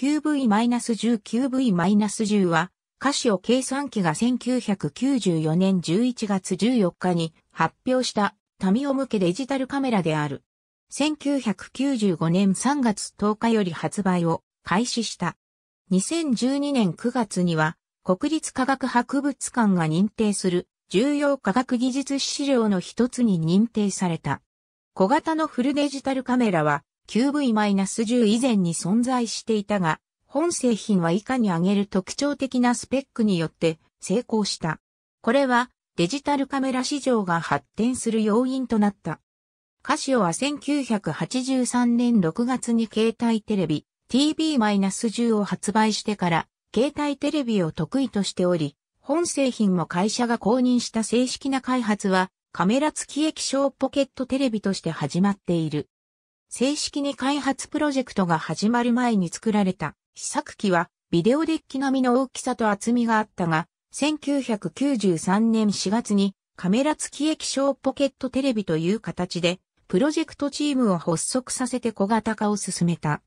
QV-19V-10 は、カシオ計算機が1994年11月14日に発表したタミオ向けデジタルカメラである。1995年3月10日より発売を開始した。2012年9月には国立科学博物館が認定する重要科学技術資料の一つに認定された。小型のフルデジタルカメラは q v 1 0以前に存在していたが、本製品は以下に挙げる特徴的なスペックによって成功した。これはデジタルカメラ市場が発展する要因となった。カシオは1983年6月に携帯テレビ TB-10 を発売してから携帯テレビを得意としており、本製品も会社が公認した正式な開発はカメラ付き液晶ポケットテレビとして始まっている。正式に開発プロジェクトが始まる前に作られた試作機はビデオデッキ並みの大きさと厚みがあったが、1993年4月にカメラ付き液晶ポケットテレビという形でプロジェクトチームを発足させて小型化を進めた。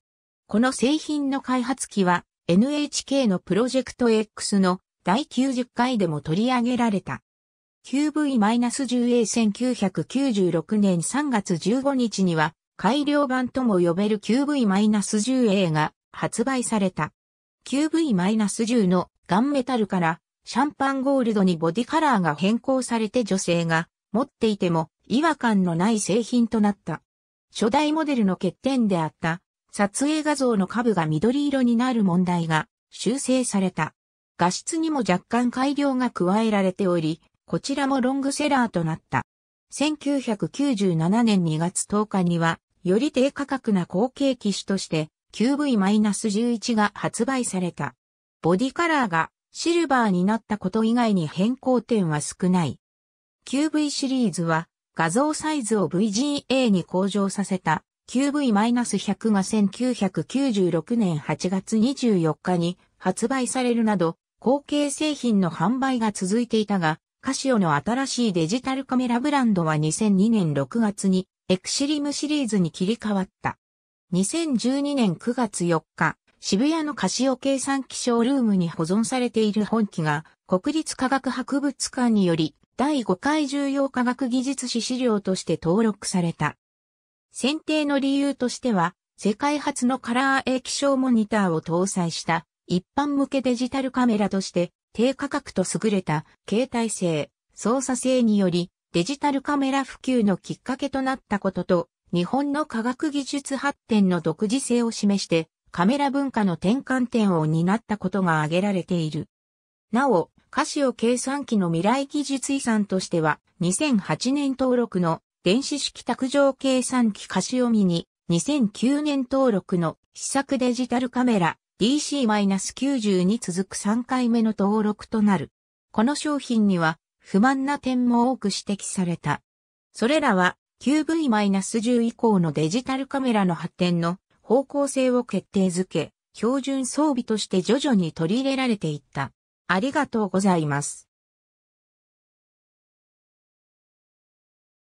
この製品の開発機は NHK のプロジェクト X の第90回でも取り上げられた。QV-10A1996 年3月15日には改良版とも呼べる QV-10A が発売された。QV-10 のガンメタルからシャンパンゴールドにボディカラーが変更されて女性が持っていても違和感のない製品となった。初代モデルの欠点であった撮影画像の下部が緑色になる問題が修正された。画質にも若干改良が加えられており、こちらもロングセラーとなった。1997年2月10日には、より低価格な後継機種として QV-11 が発売された。ボディカラーがシルバーになったこと以外に変更点は少ない。QV シリーズは画像サイズを VGA に向上させた QV-100 が1996年8月24日に発売されるなど後継製品の販売が続いていたがカシオの新しいデジタルカメラブランドは2002年6月にエクシリムシリーズに切り替わった。2012年9月4日、渋谷のカシオ計算機ショールームに保存されている本機が国立科学博物館により第5回重要科学技術史資料として登録された。選定の理由としては、世界初のカラー液晶モニターを搭載した一般向けデジタルカメラとして低価格と優れた携帯性、操作性によりデジタルカメラ普及のきっかけとなったことと、日本の科学技術発展の独自性を示してカメラ文化の転換点を担ったことが挙げられている。なお、カシオ計算機の未来技術遺産としては、2008年登録の電子式卓上計算機カシオミに、2009年登録の試作デジタルカメラ DC-90 に続く3回目の登録となる。この商品には不満な点も多く指摘された。それらは QV-10 以降のデジタルカメラの発展の方向性を決定づけ、標準装備として徐々に取り入れられていった。ありがとうございます。